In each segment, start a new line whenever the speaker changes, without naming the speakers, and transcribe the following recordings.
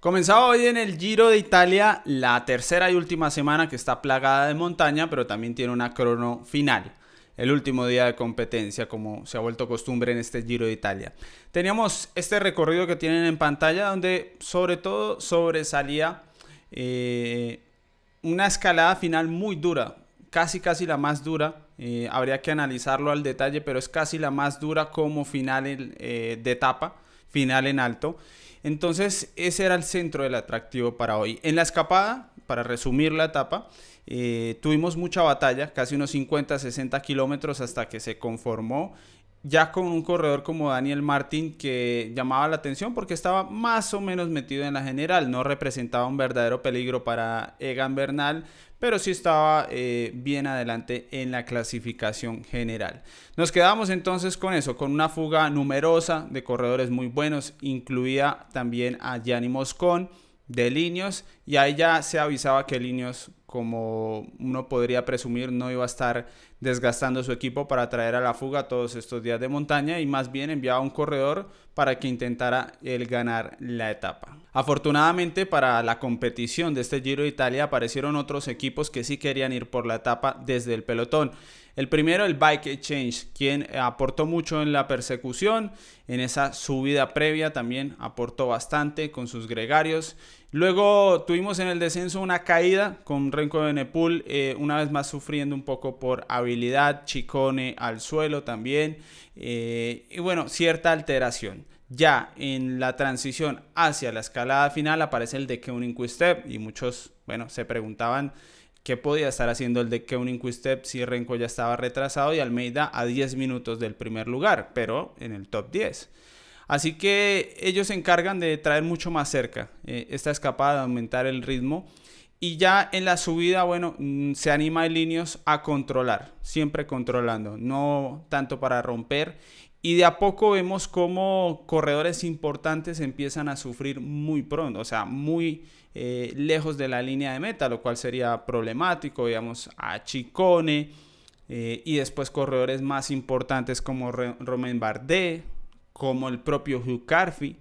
Comenzaba hoy en el Giro de Italia la tercera y última semana que está plagada de montaña, pero también tiene una crono final. El último día de competencia, como se ha vuelto costumbre en este Giro de Italia. Teníamos este recorrido que tienen en pantalla, donde sobre todo sobresalía eh, una escalada final muy dura, casi casi la más dura. Eh, habría que analizarlo al detalle, pero es casi la más dura como final eh, de etapa final en alto. Entonces, ese era el centro del atractivo para hoy. En la escapada, para resumir la etapa, eh, tuvimos mucha batalla, casi unos 50, 60 kilómetros hasta que se conformó ya con un corredor como Daniel Martin que llamaba la atención porque estaba más o menos metido en la general, no representaba un verdadero peligro para Egan Bernal, pero sí estaba eh, bien adelante en la clasificación general. Nos quedamos entonces con eso, con una fuga numerosa de corredores muy buenos, incluía también a Gianni Moscón de Linios y ahí ya se avisaba que Linios como uno podría presumir, no iba a estar desgastando su equipo para traer a la fuga todos estos días de montaña y más bien enviaba un corredor para que intentara el ganar la etapa. Afortunadamente para la competición de este Giro de Italia aparecieron otros equipos que sí querían ir por la etapa desde el pelotón. El primero, el Bike Exchange, quien aportó mucho en la persecución, en esa subida previa también aportó bastante con sus gregarios Luego tuvimos en el descenso una caída con Renko de eh, una vez más sufriendo un poco por habilidad, Chicone al suelo también, eh, y bueno, cierta alteración. Ya en la transición hacia la escalada final aparece el de Keuning Quistep y muchos, bueno, se preguntaban qué podía estar haciendo el de Keuning Quistep si Renko ya estaba retrasado y Almeida a 10 minutos del primer lugar, pero en el top 10. Así que ellos se encargan de traer mucho más cerca esta eh, esta escapada, de aumentar el ritmo. Y ya en la subida, bueno, mm, se anima a líneas a controlar, siempre controlando, no tanto para romper. Y de a poco vemos cómo corredores importantes empiezan a sufrir muy pronto, o sea, muy eh, lejos de la línea de meta, lo cual sería problemático, digamos, a Chicone eh, y después corredores más importantes como Romain Bardet, como el propio Hugh Carfi,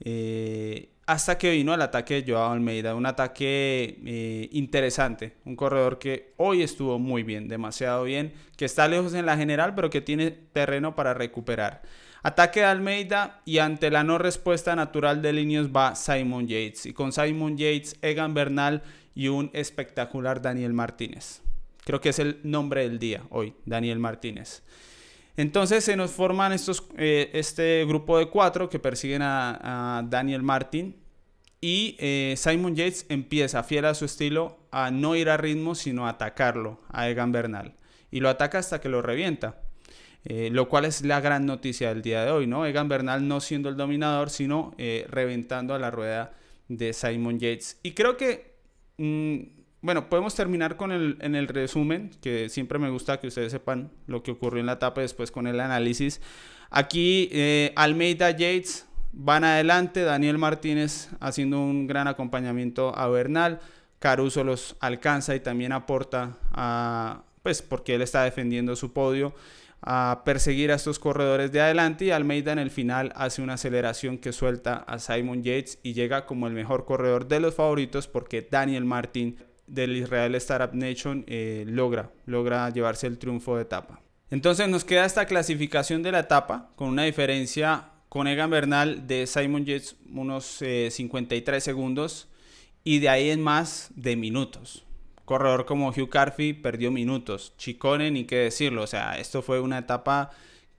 eh, hasta que vino el ataque de Joao Almeida, un ataque eh, interesante, un corredor que hoy estuvo muy bien, demasiado bien, que está lejos en la general, pero que tiene terreno para recuperar. Ataque de Almeida y ante la no respuesta natural de Linios va Simon Yates. Y con Simon Yates, Egan Bernal y un espectacular Daniel Martínez. Creo que es el nombre del día hoy, Daniel Martínez. Entonces se nos forman estos, eh, este grupo de cuatro que persiguen a, Daniel Martin y eh, Simon Yates empieza, fiel a su estilo, a no ir a ritmo, sino a atacarlo a Egan Bernal. Y lo ataca hasta que lo revienta. Eh, lo cual es la gran noticia del día de hoy, ¿no? Egan Bernal no siendo el dominador, sino reventando a la rueda de Simon Yates. Y creo que mm, bueno, podemos terminar con el, en el resumen, que siempre me gusta que ustedes sepan lo que ocurrió en la etapa después con el análisis. Aquí eh, Almeida Yates van adelante, Daniel Martínez haciendo un gran acompañamiento a Bernal, Caruso los alcanza y también aporta a, pues porque él está defendiendo su podio a perseguir a estos corredores de adelante y Almeida en el final hace una aceleración que suelta a Simon Yates y llega como el mejor corredor de los favoritos porque Daniel Martín del Israel Startup Nation eh, logra, logra llevarse el triunfo de etapa. Entonces nos queda esta clasificación de la etapa con una diferencia con Egan Bernal de Simon Jets unos 53 eh, segundos y de ahí en más de minutos. Corredor como Hugh carthy perdió minutos, Chicone ni qué decirlo, o sea, esto fue una etapa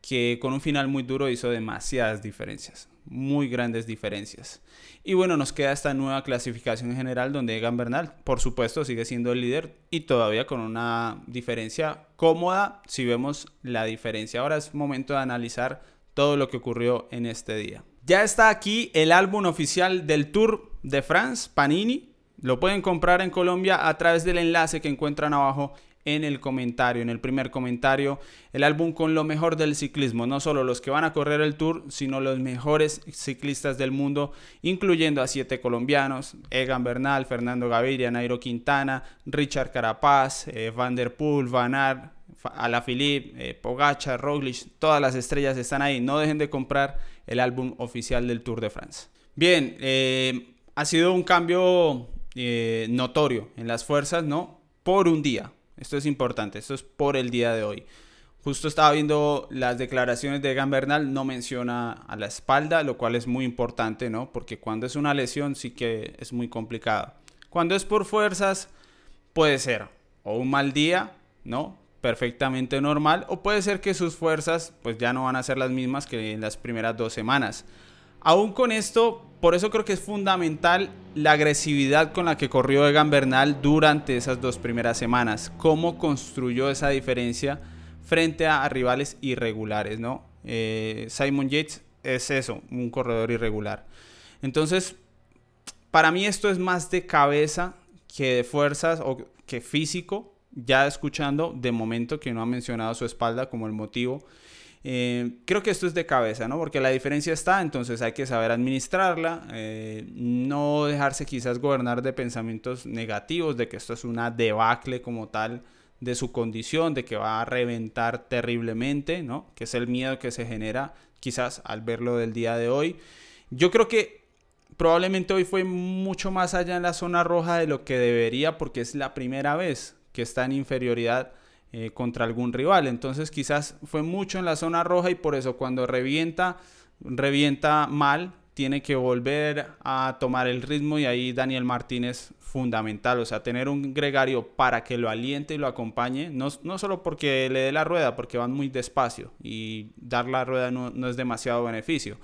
que con un final muy duro hizo demasiadas diferencias muy grandes diferencias. Y bueno, nos queda esta nueva clasificación general donde Egan Bernal, por supuesto, sigue siendo el líder y todavía con una diferencia cómoda si vemos la diferencia. Ahora es momento de analizar todo lo que ocurrió en este día. Ya está aquí el álbum oficial del Tour de France, Panini. Lo pueden comprar en Colombia a través del enlace que encuentran abajo en el comentario, en el primer comentario, el álbum con lo mejor del ciclismo, no solo los que van a correr el tour, sino los mejores ciclistas del mundo, incluyendo a siete colombianos, Egan Bernal, Fernando Gaviria, Nairo Quintana, Richard Carapaz, eh, Van Der Poel, Van Aert, Alaphilippe, eh, Pogacha, Roglic, todas las estrellas están ahí, no dejen de comprar el álbum oficial del Tour de Francia Bien, eh, ha sido un cambio notorio en las fuerzas, ¿no? Por un día, esto es importante, esto es por el día de hoy. Justo estaba viendo las declaraciones de Egan Bernal, no menciona a la espalda, lo cual es muy importante, ¿no? Porque cuando es una lesión sí que es muy complicado. Cuando es por fuerzas, puede ser o un mal día, ¿no? Perfectamente normal, o puede ser que sus fuerzas pues ya no van a ser las mismas que en las primeras dos semanas. Aún con esto, por eso creo que es fundamental la agresividad con la que corrió Egan Bernal durante esas dos primeras semanas. Cómo construyó esa diferencia frente a, rivales irregulares, ¿no? Eh, Simon Yates es eso, un corredor irregular. Entonces, para mí esto es más de cabeza que de fuerzas o que físico, ya escuchando de momento que no ha mencionado su espalda como el motivo. Eh, creo que esto es de cabeza, ¿no? Porque la diferencia está, entonces hay que saber administrarla, eh, no dejarse quizás gobernar de pensamientos negativos, de que esto es una debacle como tal de su condición, de que va a reventar terriblemente, ¿no? Que es el miedo que se genera quizás al verlo del día de hoy. Yo creo que probablemente hoy fue mucho más allá en la zona roja de lo que debería porque es la primera vez que está en inferioridad eh, contra algún rival. Entonces quizás fue mucho en la zona roja y por eso cuando revienta, revienta mal, tiene que volver a tomar el ritmo y ahí Daniel Martínez fundamental, o sea, tener un gregario para que lo aliente y lo acompañe, no, solo porque le dé la rueda, porque van muy despacio y dar la rueda no, no es demasiado beneficio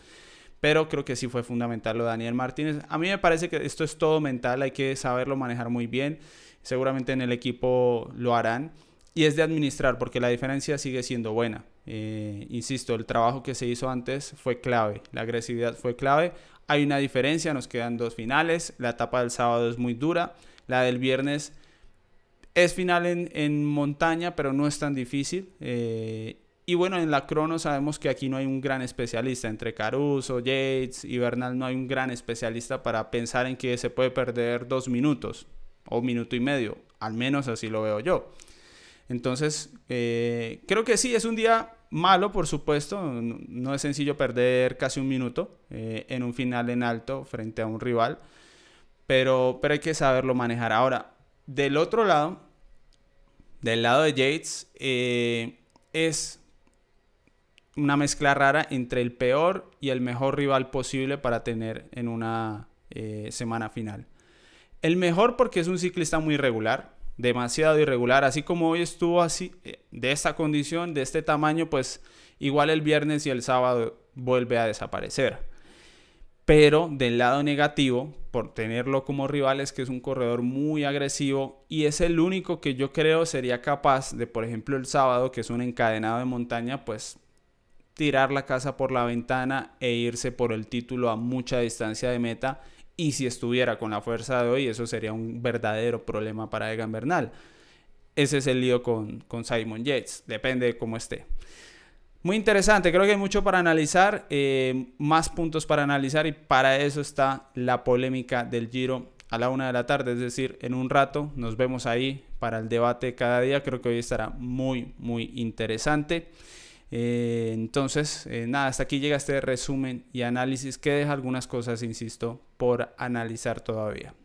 pero creo que sí fue fundamental lo de Daniel Martínez. A mí me parece que esto es todo mental, hay que saberlo manejar muy bien. Seguramente en el equipo lo harán y es de administrar, porque la diferencia sigue siendo buena. Eh, insisto, el trabajo que se hizo antes fue clave, la agresividad fue clave. Hay una diferencia, nos quedan dos finales, la etapa del sábado es muy dura, la del viernes es final en, montaña, pero no es tan difícil. Eh, y bueno, en la crono sabemos que aquí no hay un gran especialista. Entre Caruso, Yates y Bernal no hay un gran especialista para pensar en que se puede perder dos minutos o minuto y medio. Al menos así lo veo yo. Entonces, eh, creo que sí, es un día malo, por supuesto. No, es sencillo perder casi un minuto eh, en un final en alto frente a un rival, pero, pero hay que saberlo manejar. Ahora, del otro lado, del lado de Yates, eh, es una mezcla rara entre el peor y el mejor rival posible para tener en una semana final. El mejor porque es un ciclista muy regular, demasiado irregular. Así como hoy estuvo así, eh, de esta condición, de este tamaño, pues igual el viernes y el sábado vuelve a desaparecer. Pero del lado negativo, por tenerlo como rival, es que es un corredor muy agresivo y es el único que yo creo sería capaz de, por ejemplo, el sábado, que es un encadenado de montaña, pues tirar la casa por la ventana e irse por el título a mucha distancia de meta y si estuviera con la fuerza de hoy, eso sería un verdadero problema para Egan Bernal. Ese es el lío con, Simon Yates. Depende de cómo esté. Muy interesante, creo que hay mucho para analizar, eh, más puntos para analizar y para eso está la polémica del Giro a la una de la tarde, es decir, en un rato nos vemos ahí para el debate cada día, creo que hoy estará muy, muy interesante. Eh, entonces, eh, nada, hasta aquí llega este resumen y análisis que deja algunas cosas, insisto, por analizar todavía.